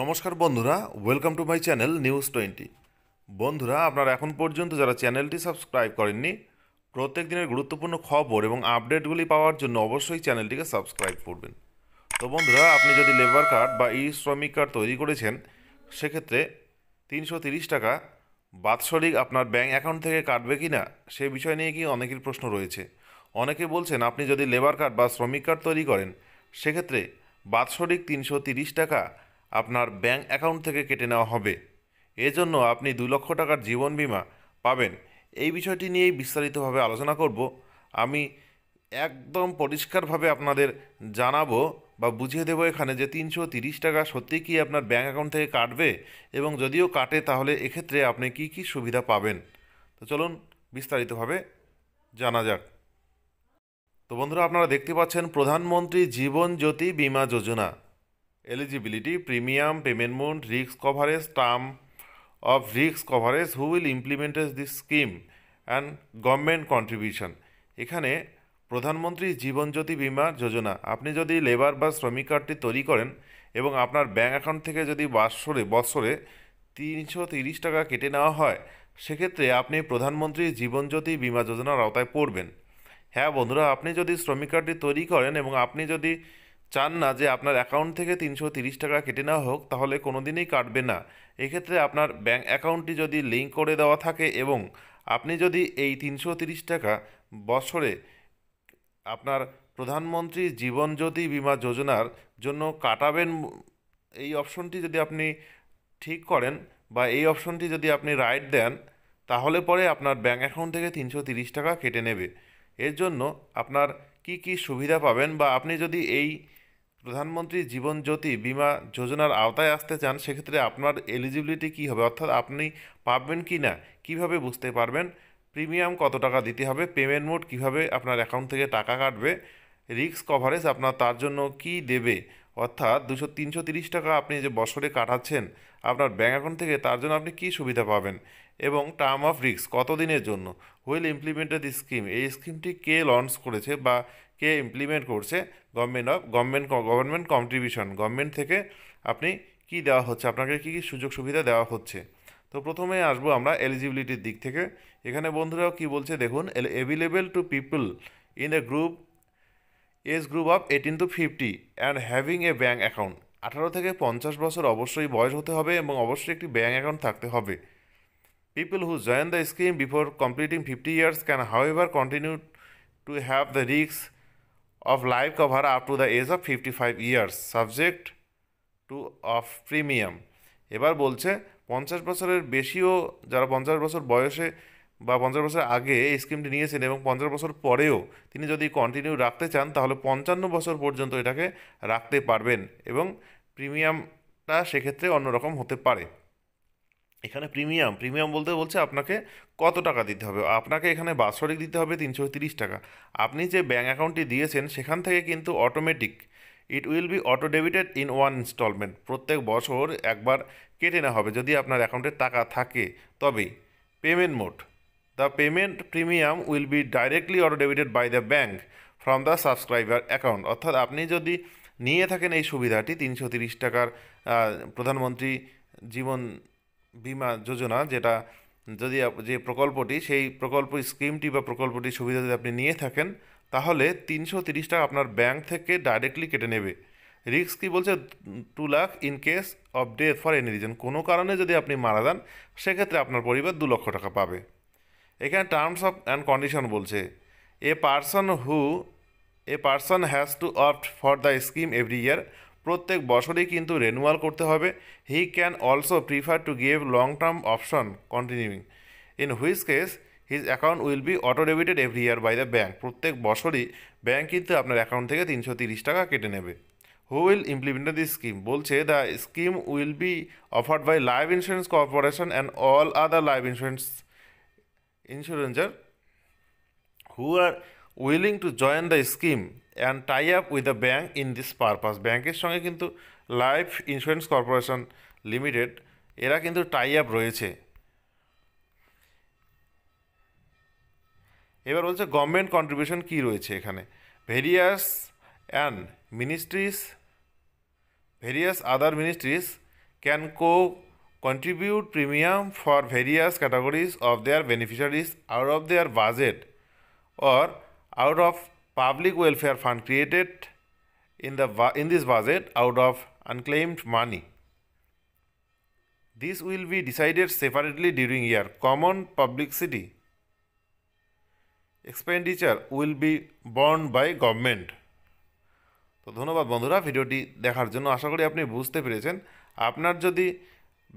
নমস্কার বন্ধুরা welcome to my channel news twenty বন্ধুরা আপনারা এখন পর্যন্ত যারা চ্যানেলটি সাবস্ক্রাইব করেননি প্রত্যেক দিনের গুরুত্বপূর্ণ খবর এবং আপডেটগুলি পাওয়ার জন্য অবশ্যই চ্যানেলটিকে সাবস্ক্রাইব করবেন তো বন্ধুরা আপনি যদি লেবার কার্ড বা ই শ্রমিক কার্ড তৈরি করেছেন সেক্ষেত্রে তিনশো তিরিশ টাকা বাৎসরিক আপনার ব্যাঙ্ক অ্যাকাউন্ট থেকে কাটবে কি না সে বিষয় নিয়ে কি অনেকের প্রশ্ন রয়েছে অনেকে বলছেন আপনি যদি লেবার কার্ড বা শ্রমিক কার্ড তৈরি করেন সেক্ষেত্রে বাৎসরিক তিনশো টাকা আপনার ব্যাঙ্ক অ্যাকাউন্ট থেকে কেটে নেওয়া হবে এজন্য আপনি দু লক্ষ টাকার জীবন বিমা পাবেন এই বিষয়টি নিয়েই বিস্তারিতভাবে আলোচনা করব আমি একদম পরিষ্কারভাবে আপনাদের জানাবো বা বুঝিয়ে দেবো এখানে যে তিনশো তিরিশ টাকা সত্যি কি আপনার ব্যাঙ্ক অ্যাকাউন্ট থেকে কাটবে এবং যদিও কাটে তাহলে এক্ষেত্রে আপনি কি কি সুবিধা পাবেন তো চলুন বিস্তারিতভাবে জানা যাক তো বন্ধুরা আপনারা দেখতে পাচ্ছেন প্রধানমন্ত্রী জীবন জ্যোতি বিমা যোজনা eligibility premium payment risk coverage term of risk coverage who will implement this scheme and government contribution এখানে প্রধানমন্ত্রী জীবনজ্যোতি বিমা যোজনা আপনি যদি লেবার বা শ্রমিক কার্ডটি তৈরি করেন এবং আপনার ব্যাঙ্ক অ্যাকাউন্ট থেকে যদি বৎসরে বৎসরে তিনশো তিরিশ টাকা কেটে নেওয়া হয় সেক্ষেত্রে আপনি প্রধানমন্ত্রী জীবনজ্যোতি বিমা যোজনার আওতায় পড়বেন হ্যাঁ বন্ধুরা আপনি যদি শ্রমিক কার্ডটি তৈরি করেন এবং আপনি যদি চান না যে আপনার অ্যাকাউন্ট থেকে তিনশো তিরিশ টাকা কেটে নেওয়া হোক তাহলে কোনো দিনই কাটবে না এক্ষেত্রে আপনার ব্যাঙ্ক অ্যাকাউন্টটি যদি লিঙ্ক করে দেওয়া থাকে এবং আপনি যদি এই তিনশো তিরিশ টাকা বছরে আপনার প্রধানমন্ত্রী জীবন জ্যোতি বিমা যোজনার জন্য কাটাবেন এই অপশনটি যদি আপনি ঠিক করেন বা এই অপশনটি যদি আপনি রাইট দেন তাহলে পরে আপনার ব্যাঙ্ক অ্যাকাউন্ট থেকে তিনশো তিরিশ টাকা কেটে নেবে এর জন্য আপনার কি কি সুবিধা পাবেন বা আপনি যদি এই প্রধানমন্ত্রী জীবন জ্যোতি বিমা যোজনার আওতায় আসতে চান সেক্ষেত্রে আপনার এলিজিবিলিটি কী হবে অর্থাৎ আপনি পাবেন কি না কীভাবে বুঝতে পারবেন প্রিমিয়াম কত টাকা দিতে হবে পেমেন্ট মোড কীভাবে আপনার অ্যাকাউন্ট থেকে টাকা কাটবে রিস্ক কভারেজ আপনার তার জন্য কি দেবে অর্থাৎ দুশো তিনশো তিরিশ টাকা আপনি যে বছরে কাটাচ্ছেন আপনার ব্যাঙ্ক অ্যাকাউন্ট থেকে তার জন্য আপনি কী সুবিধা পাবেন এবং টার্ম অফ রিস্ক কতদিনের জন্য হুইল ইমপ্লিমেন্টেড স্কিম এই স্কিমটি কে লঞ্চ করেছে বা কে ইমপ্লিমেন্ট করছে government of government government contribution government থেকে আপনি কি দেওয়া হচ্ছে আপনাকে কী কী সুযোগ সুবিধা দেওয়া হচ্ছে তো প্রথমে আসবো আমরা এলিজিবিলিটির দিক থেকে এখানে বন্ধুরাও কি বলছে দেখুন available to people in the group age group of eighteen to fifty and having a bank account আঠারো থেকে পঞ্চাশ বছর অবশ্যই বয়স হতে হবে এবং অবশ্যই একটি ব্যাঙ্ক অ্যাকাউন্ট থাকতে হবে people who join the scheme before completing fifty years can however continue to have the risk of life cover up to the age of fifty five years subject to of premium এবার বলছে পঞ্চাশ বছরের বেশিও যারা পঞ্চাশ বছর বয়সে বা পঞ্চাশ বছর আগে এই স্কিমটি নিয়েছেন এবং পঞ্চাশ বছর পরেও তিনি যদি কন্টিনিউ রাখতে চান তাহলে পঞ্চান্ন বছর পর্যন্ত এটাকে রাখতে পারবেন এবং প্রিমিয়ামটা সেক্ষেত্রে অন্যরকম হতে পারে এখানে প্রিমিয়াম প্রিমিয়াম বলতে বলছে আপনাকে কত টাকা দিতে হবে আপনাকে এখানে বাৎসরিক দিতে হবে তিনশো তিরিশ টাকা আপনি যে ব্যাঙ্ক অ্যাকাউন্টটি দিয়েছেন সেখান থেকে কিন্তু automatic it will be auto debited in one instalment প্রত্যেক বছর একবার কেটে নেওয়া হবে যদি আপনার অ্যাকাউন্টে টাকা থাকে তবে payment mode The payment premium will be directly auto debited by the bank from the subscriber account অর্থাৎ আপনি যদি নিয়ে থাকেন এই সুবিধাটি তিনশো তিরিশ টাকার প্রধানমন্ত্রী জীবন বিমা যোজনা যেটা যদি যে প্রকল্পটি সেই প্রকল্প স্কিমটি বা প্রকল্পটি সুবিধা যদি আপনি নিয়ে থাকেন তাহলে তিনশো তিরিশ টাকা আপনার ব্যাংক থেকে ডাইরেক্টলি কেটে নেবে রিস্ক কী বলছে two lakh in case of death for any reason কোনো কারণে যদি আপনি মারা যান সেক্ষেত্রে আপনার পরিবার দু লক্ষ টাকা পাবে এখানে টার্মস অফ অ্যান্ড কন্ডিশন বলছে a person who a person has to opt for the scheme every year প্রত্যেক বছরই কিন্তু রেনুয়াল করতে হবে he can also prefer to give long term option continuing in which case his account will be auto debited every year by the bank প্রত্যেক বছরই bank কিন্তু আপনার account থেকে তিনশো তিরিশ টাকা কেটে নেবে who will implement this scheme বলছে the scheme will be offered by Life Insurance Corporation and all other life insurance insurancer who are willing to join the scheme and tie up with the bank in this purpose ব্যাংকের সঙ্গে কিন্তু life Insurance corporation limited এরা কিন্তু tie up রয়েছে এবার বলছে government contribution কী রয়েছে এখানে various and ministries various other ministries can co contribute premium for various categories of their beneficiaries out of their budget or out of public welfare fund created in, the, in this budget out of unclaimed money. This will be decided separately during year. Common publicity expenditure will be borne by government. তো ধন্যবাদ বন্ধুরা ভিডিওটি দেখার জন্য আশা করি আপনি বুঝতে পেরেছেন আপনার যদি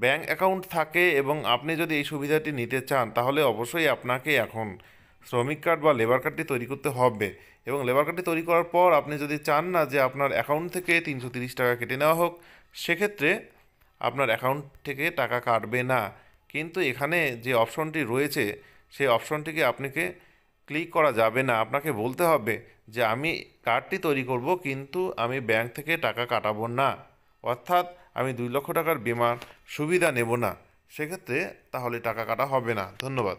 ব্যাঙ্ক অ্যাকাউন্ট থাকে এবং আপনি যদি এই সুবিধাটি নিতে চান তাহলে অবশ্যই আপনাকে এখন শ্রমিক কার্ড বা লেবার কার্ডটি তৈরি করতে হবে এবং লেবার কার্ডটি তৈরি করার পর আপনি যদি চান না যে আপনার অ্যাকাউন্ট থেকে তিনশো টাকা কেটে নেওয়া হোক সেক্ষেত্রে আপনার অ্যাকাউন্ট থেকে টাকা কাটবে না কিন্তু এখানে যে অপশনটি রয়েছে সেই অপশনটিকে আপনাকে ক্লিক করা যাবে না আপনাকে বলতে হবে যে আমি কার্ডটি তৈরি করব কিন্তু আমি ব্যাংক থেকে টাকা কাটাবো না অর্থাৎ আমি দুই লক্ষ টাকার বিমার সুবিধা নেব না সেক্ষেত্রে তাহলে টাকা কাটা হবে না ধন্যবাদ